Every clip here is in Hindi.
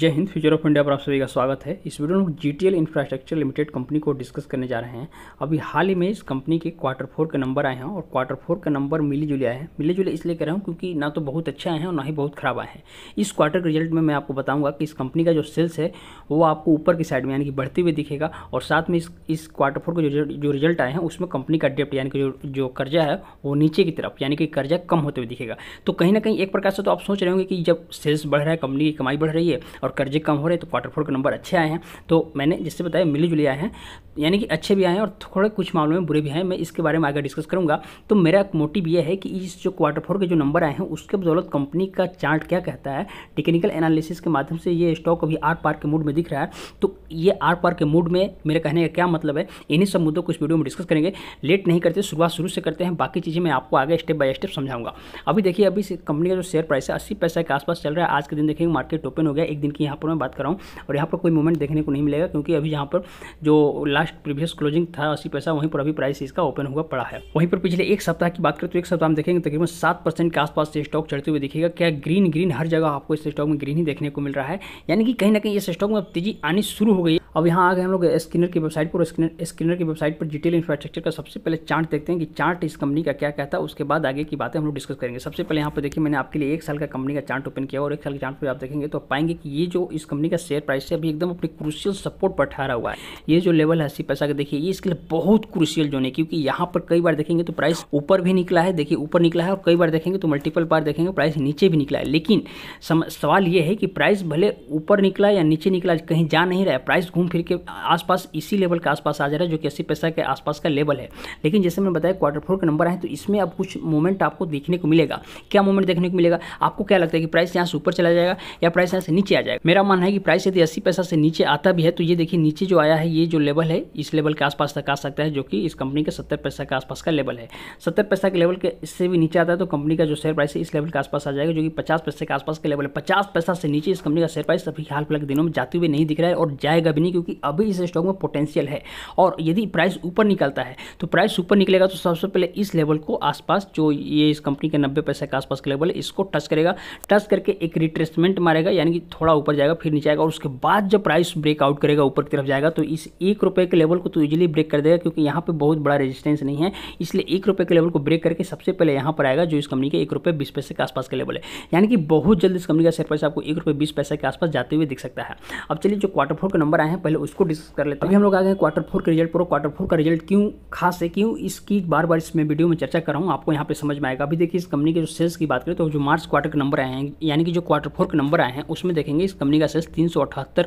जय हिंद फ्यूचर ऑफ इंडिया पर आप सभी का स्वागत है इस वीडियो में T G infrastructure limited company को डिस्कस करने जा रहे हैं अभी हाल ही में इस कंपनी के क्वार्टर फोर के नंबर आए हैं और क्वार्टर फोर का नंबर मिली जुली आए हैं मिली जुले इसलिए कह रहा हूँ क्योंकि ना तो बहुत अच्छे आए हैं और ना ही बहुत खराब आए हैं इस क्वार्टर के रिजल्ट में मैं आपको बताऊँगा कि इस कंपनी का जो सेल्स है वो आपको ऊपर की साइड में यानी कि बढ़ते हुए दिखेगा और साथ में इस इस क्वार्टर फोर के जो रिजल्ट आए हैं उसमें कंपनी का डेप्ट यानी कि जो जो कर्जा है वो नीचे की तरफ यानी कि कर्जा कम होते हुए दिखेगा तो कहीं ना कहीं एक प्रकार से तो आप सोच रहे होंगे कि जब सेल्स बढ़ रहा है कंपनी की कमाई बढ़ रही है और और कर्जे कम हो रहे तो क्वार्टर फोर के नंबर अच्छे आए हैं तो मैंने जिससे बताया मिली जुली आए हैं यानी कि अच्छे भी आए हैं और थोड़े कुछ मामलों में बुरे भी हैं मैं इसके बारे में आगे डिस्कस करूंगा तो मेरा मोटिव यह है कि इस जो क्वार्टर फोर के जो नंबर आए हैं उसके बदौलत कंपनी का चार्ट क्या कहता है टेक्निकल एनालिसिस के माध्यम से ये स्टॉक अभी आर पार के मूड में दिख रहा है तो ये आर पार के मूड में मेरे कहने का क्या मतलब है इन्हीं सब मुद्दों को इस वीडियो में डिस्कस करेंगे लेट नहीं करते शुरुआत शुरू से करते हैं बाकी चीज़ें मैं आपको आगे स्टेप बाय स्टेप समझाऊंगा अभी देखिए अभी कंपनी का जो शेयर प्राइस है अस्सी पैसा के आसपास चल रहा है आज के दिन देखेंगे मार्केट ओपन हो गया एक दिन की यहाँ पर मैं बात कर रहा हूँ और यहाँ पर कोई मूवमेंट देखने को नहीं मिलेगा क्योंकि अभी यहाँ पर जो लास्ट प्रीवियस क्लोजिंग था अस्सी पैसा वहीं पर अभी प्राइस इसका ओपन हुआ पड़ा है वहीं पर पिछले एक सप्ताह की बात करें तो एक सप्ताह हम देखेंगे तकरीबन सात परसेंट के आसपास से स्टॉक चढ़ते हुए दिखेगा क्या ग्रीन ग्रीन हर जगह आपको इस स्टॉक में ग्रीन ही देखने को मिल रहा है यानी कि कहीं ना कहीं इस स्टॉक में तेजी आनी शुरू हो गई अब यहाँ आ गए हम लोग स्किनर की वेबसाइट पर स्किनर स्किनर की वेबसाइट पर डिटेल इंफ्रास्ट्रक्चर का सबसे पहले चार्ट देखते हैं कि चार्ट इस कंपनी का क्या कहता है उसके बाद आगे की बातें हम लोग डिस्कस करेंगे सबसे पहले यहाँ पर देखिए मैंने आपके लिए एक साल का कंपनी का चार्ट ओपन किया और एक साल के चार्ट पर आप देखेंगे तो पाएंगे कि ये जो इस कंपनी का शेयर प्राइस है अभी एकदम अपनी क्रूशियल सपोर्ट पर ठहरा हुआ है ये जो लेवल है अस्सी पैसा का देखिए ये इसके लिए बहुत क्रुशियल जोन है क्योंकि यहाँ पर कई बार देखेंगे तो प्राइस ऊपर भी निकला है देखिए ऊपर निकला है और कई बार देखेंगे तो मल्टीपल बार देखेंगे प्राइस नीचे भी निकला है लेकिन सवाल ये है कि प्राइस भले ऊपर निकला या नीचे निकला कहीं जा नहीं रहा है प्राइस घूम फिर के आसपास इसी लेवल के आसपास आ जा रहा है जो कि अस्सी पैसा के आसपास का लेवल है लेकिन जैसे मैंने बताया क्वार्टर फोर का नंबर है तो इसमें अब कुछ मूवमेंट आपको देखने को मिलेगा क्या मूवमेंट देखने को मिलेगा आपको क्या लगता है कि प्राइस यहाँ से ऊपर चला जाएगा या प्राइस यहाँ से नीचे आ जाएगा मेरा मानना है कि प्राइस यदि अस्सी पैसा से नीचे आता भी है तो ये देखिए नीचे जो आया है ये जो लेवल है है इस लेवल के आसपास तक आ सकता है जो कि इस कंपनी के सत्तर पैसा के आसपास का लेवल है सत्तर पैसा के लेवल के इससे भी नीचे आता है तो कंपनी का जो शेयर प्राइस है इस लेवल के आसपास आ जाएगा जो कि पचास पैसे के आसपास का लेवल है पचास पैसा से नीचे इस कंपनी का शेयर प्राइस अभी हाल फिलहाल दिनों में जाते हुए नहीं दिख रहा है और जाएगा भी नहीं क्योंकि अभी इस स्टॉक में पोटेंशियल है और यदि प्राइस ऊपर निकलता है तो प्राइस ऊपर निकलेगा तो सबसे पहले इस लेवल को आसपास जो ये इस कंपनी के नब्बे पैसे के आसपास का लेवल है इसको टच करेगा टच करके एक रिट्रेसमेंट मारेगा यानी कि थोड़ा ऊपर जाएगा फिर नीचे आएगा और उसके बाद जब प्राइस ब्रेकआउट करेगा ऊपर की तरफ जाएगा तो इस एक रुपये के लेवल को तो ईजिली ब्रेक कर देगा क्योंकि यहाँ पर बहुत बड़ा रेजिस्टेंस नहीं है इसलिए एक रुपये के लेवल को ब्रेक करके सबसे पहले यहाँ पर आएगा जो इस कंपनी के एक रुपये बीस पैसे के आसपास का लेवल है यानी कि बहुत जल्द इस कंपनी का शेयर प्राइस आपको एक रुपये बीस पैसे के आसपास जाते हुए दिख सकता है अब चलिए जो क्वार्टर फोर के नंबर आए हैं पहले उसको डिस्कस कर लेते हैं हम लोग आ गए क्वार्टर फोर के रिजल्ट पर क्वार्टर फोर का रिजल्ट क्यों खास है क्यों इसकी बार बार इसमें वीडियो में चर्चा कर रहा हूँ आपको यहाँ पर समझ में आएगा अभी देखिए इस कंपनी के जो सेल्स की बात करें तो जो मार्च क्वार्टर के नंबर आए हैं यानी कि जो क्वार्टर फोर के नंबर आए हैं उसमें देखेंगे इस कंपनी का सेल्स तीन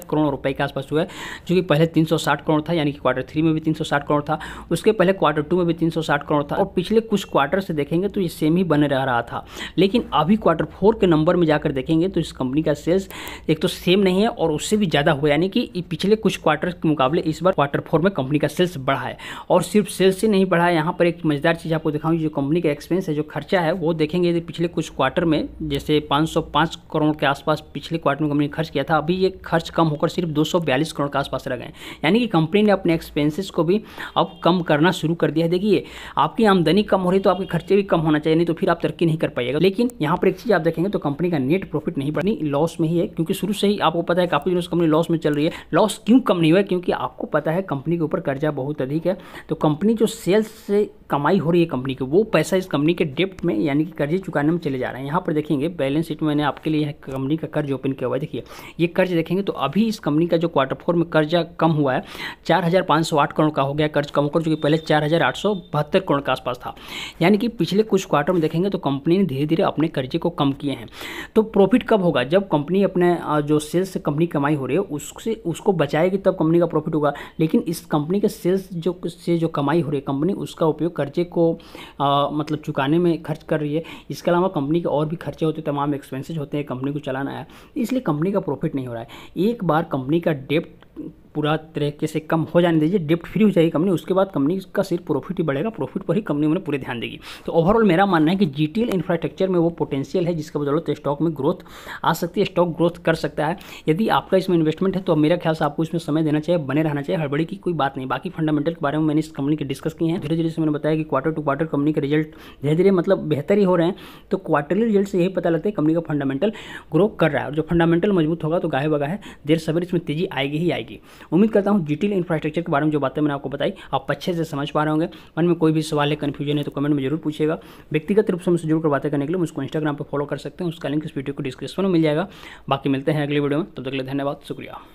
करोड़ रुपए के आसपास हुआ है जो कि पहले तीन करोड़ था यानी कि क्वार्टर थ्री में भी 360 करोड़ था उसके पहले क्वार्टर टू में भी 360 करोड़ था और पिछले कुछ क्वार्टर से देखेंगे तो ये सेम ही बने रह रहा था लेकिन अभी क्वार्टर फोर के नंबर में जाकर देखेंगे तो इस कंपनी का सेल्स एक तो सेम नहीं है और उससे भी ज़्यादा हुआ यानी कि पिछले कुछ क्वार्टर के मुकाबले इस बार क्वार्टर फोर में कंपनी का सेल्स बढ़ा है और सिर्फ सेल्स ही नहीं बढ़ा है यहाँ पर एक मजेदार चीज़ आपको दिखाऊँ जो कंपनी का एक्सपेंस है जो खर्चा है वो देखेंगे यदि पिछले कुछ क्वार्टर में जैसे पाँच करोड़ के आसपास पिछले क्वार्टर में कंपनी खर्च किया था अभी ये खर्च कम होकर सिर्फ दो करोड़ के आसपास रह गए यानी कि कंपनी ने अपने एक्सपेंसेस को भी अब कम करना शुरू कर दिया है देखिए आपकी आमदनी कम हो रही तो आपके खर्चे भी कम होना चाहिए नहीं तो फिर आप तरक्की नहीं कर पाइएगा लेकिन यहाँ पर एक चीज़ आप देखेंगे तो कंपनी का नेट प्रॉफिट नहीं बढ़नी लॉस में ही है क्योंकि शुरू से ही आपको पता है काफ़ी दिनों कंपनी लॉस में चल रही है लॉस क्यों कम नहीं हुआ क्योंकि आपको पता है कंपनी के ऊपर कर्जा बहुत अधिक है तो कंपनी जो सेल्स से कमाई हो रही है कंपनी की वो पैसा इस कंपनी के डेप्ट में यानी कि कर्जे चुकाने में चले जा रहे हैं यहाँ पर देखेंगे बैलेंस शीट में मैंने आपके लिए कंपनी का कर्ज ओपन किया हुआ है देखिए ये कर्ज देखेंगे तो अभी इस कंपनी का जो क्वार्टर फोर में कर्जा कम हुआ है चार 4508 करोड़ का हो गया कर्ज कम कर जो कि पहले चार करोड़ के आसपास था यानी कि पिछले कुछ क्वार्टर में देखेंगे तो कंपनी ने धीरे धीरे अपने कर्जे को कम किए हैं तो प्रॉफिट कब होगा जब कंपनी अपने जो सेल्स से कंपनी कमाई हो रही है उससे उसको बचाएगी तब कंपनी का प्रॉफिट होगा लेकिन इस कंपनी के सेल्स जो से जो कमाई हो रही है कंपनी उसका उपयोग कर्जे को आ, मतलब चुकाने में खर्च कर रही है इसके अलावा कंपनी के और भी खर्चे होते हैं तमाम एक्सपेंसेज होते हैं कंपनी को चलाना है इसलिए कंपनी का प्रॉफिट नहीं हो रहा है एक बार कंपनी का डेप्ट पूरा तरीके से कम हो जाने दीजिए डेप्ट फ्री हो जाएगी कंपनी उसके बाद कंपनी का सिर्फ प्रॉफिट ही बढ़ेगा प्रॉफिट पर ही कंपनी उन्हें पूरे ध्यान देगी तो ओवरऑल मेरा मानना है कि जी इंफ्रास्ट्रक्चर में वो पोटेंशियल है जिसका बदौलत स्टॉक में ग्रोथ आ सकती है स्टॉक ग्रोथ कर सकता है यदि आपका इसमें इन्वेस्टमेंट है तो मेरा ख्याल से आपको इसमें समय देना चाहिए बने रहना चाहिए हड़बड़ी की कोई बात नहीं बाकी फंडामेंटल के बारे में मैंने इस कंपनी के डिस्कस किए हैं धीरे धीरे से मैंने बताया कि क्वार्टर टू क्वार्टर कंपनी के रिजल्ट धीरे धीरे मतलब बेहतर ही हो रहे हैं तो क्वार्टरली रिजल्ट से यही पता लगता है कंपनी का फंडामेंटल ग्रो कर रहा है और जो फंडामेंटल मजबूत होगा तो गाहे है देर सवेर इसमें तेजी आएगी ही आएगी उम्मीद करता हूँ डिटेल इंफ्रास्ट्रक्चर के बारे में जो बातें मैंने आपको बताई आप अच्छे से समझ पा रहे होंगे मन में कोई भी सवाल है कन्फ्यूजन है तो कमेंट में जरूर पूछेगा व्यक्तिगत रूप से मुझसे जुड़कर बातें करने के लिए मुझको इंस्टाग्राम पर फॉलो कर सकते हैं उसका लिंक इस वीडियो को डिस्क्रिप्शन में मिल जाएगा बाकी मिलते हैं अगले वीडियो में तब तक के लिए धन्यवाद शुक्रिया